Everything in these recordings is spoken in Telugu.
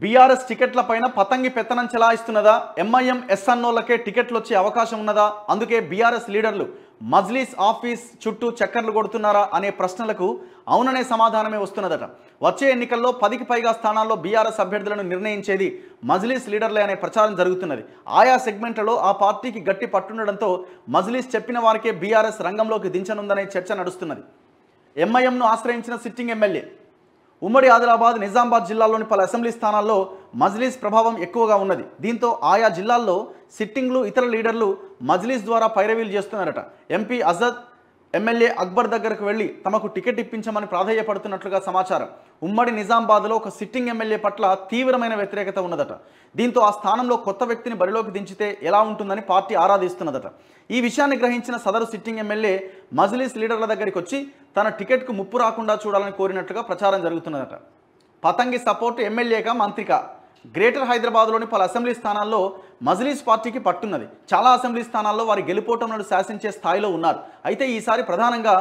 బీఆర్ఎస్ టికెట్ల పైన పతంగి పెత్తనం చెలాయిస్తున్నదా ఎంఐఎం ఎస్ఎన్ఓలకే టికెట్లు వచ్చే అవకాశం ఉన్నదా అందుకే బీఆర్ఎస్ లీడర్లు మజ్లీస్ ఆఫీస్ చుట్టూ చక్కర్లు కొడుతున్నారా అనే ప్రశ్నలకు అవుననే సమాధానమే వస్తున్నదట వచ్చే ఎన్నికల్లో పదికి పైగా స్థానాల్లో బీఆర్ఎస్ అభ్యర్థులను నిర్ణయించేది మజ్లీస్ లీడర్లే అనే ప్రచారం జరుగుతున్నది ఆయా సెగ్మెంట్లలో ఆ పార్టీకి గట్టి పట్టుండడంతో మజ్లీస్ చెప్పిన వారికే బీఆర్ఎస్ రంగంలోకి దించనుందనే చర్చ నడుస్తున్నది ఎంఐఎంను ఆశ్రయించిన సిట్టింగ్ ఎమ్మెల్యే ఉమ్మడి ఆదిలాబాద్ నిజామాబాద్ జిల్లాలోని పలు అసెంబ్లీ స్థానాల్లో మజ్లీస్ ప్రభావం ఎక్కువగా ఉన్నది దీంతో ఆయా జిల్లాల్లో సిట్టింగ్లు ఇతర లీడర్లు మజ్లీస్ ద్వారా పైరవీలు చేస్తున్నారట ఎంపీ అజద్ ఎమ్మెల్యే అక్బర్ దగ్గరకు వెళ్ళి తమకు టికెట్ ఇప్పించమని ప్రాధాయపడుతున్నట్లుగా సమాచారం ఉమ్మడి నిజామాబాద్లో ఒక సిట్టింగ్ ఎమ్మెల్యే పట్ల తీవ్రమైన వ్యతిరేకత ఉన్నదట దీంతో ఆ స్థానంలో కొత్త వ్యక్తిని బరిలోకి దించితే ఎలా ఉంటుందని పార్టీ ఆరాధిస్తున్నదట ఈ విషయాన్ని గ్రహించిన సదరు సిట్టింగ్ ఎమ్మెల్యే మజ్లిస్ లీడర్ల దగ్గరికి వచ్చి తన టికెట్కు ముప్పు రాకుండా చూడాలని కోరినట్లుగా ప్రచారం జరుగుతున్నదట పతంగి సపోర్టు ఎమ్మెల్యేగా మంత్రిగా గ్రేటర్ హైదరాబాద్లోని పలు అసెంబ్లీ స్థానాల్లో మజ్లీస్ పార్టీకి పట్టున్నది చాలా అసెంబ్లీ స్థానాల్లో వారి గెలుపోటములను శాసించే స్థాయిలో ఉన్నారు అయితే ఈసారి ప్రధానంగా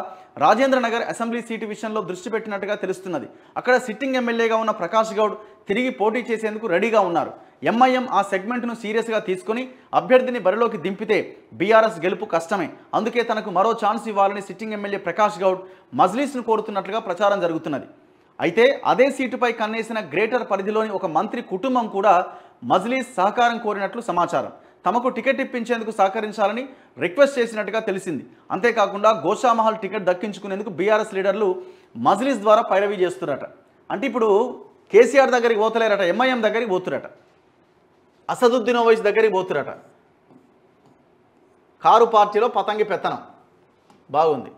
రాజేంద్ర నగర్ అసెంబ్లీ సీటు విషయంలో దృష్టి పెట్టినట్టుగా తెలుస్తున్నది అక్కడ సిట్టింగ్ ఎమ్మెల్యేగా ఉన్న ప్రకాష్ గౌడ్ తిరిగి పోటీ చేసేందుకు రెడీగా ఉన్నారు ఎంఐఎం ఆ సెగ్మెంట్ను సీరియస్గా తీసుకుని అభ్యర్థిని బరిలోకి దింపితే బీఆర్ఎస్ గెలుపు కష్టమే అందుకే తనకు మరో ఛాన్స్ ఇవ్వాలని సిట్టింగ్ ఎమ్మెల్యే ప్రకాష్ గౌడ్ మజ్లీస్ను కోరుతున్నట్లుగా ప్రచారం జరుగుతున్నది అయితే అదే సీటుపై కన్నేసిన గ్రేటర్ పరిధిలోని ఒక మంత్రి కుటుంబం కూడా మజ్లీస్ సహకారం కోరినట్లు సమాచారం తమకు టికెట్ ఇప్పించేందుకు సహకరించాలని రిక్వెస్ట్ చేసినట్టుగా తెలిసింది అంతేకాకుండా గోషామహల్ టికెట్ దక్కించుకునేందుకు బీఆర్ఎస్ లీడర్లు మజ్లీస్ ద్వారా పైరవీ చేస్తున్నారట అంటే ఇప్పుడు కేసీఆర్ దగ్గరికి పోతలేరట ఎంఐఎం దగ్గరికి పోతురట అసదుద్దీన్ ఓవైస్ దగ్గరికి పోతురట కారు పార్టీలో పతంగి పెత్తనం బాగుంది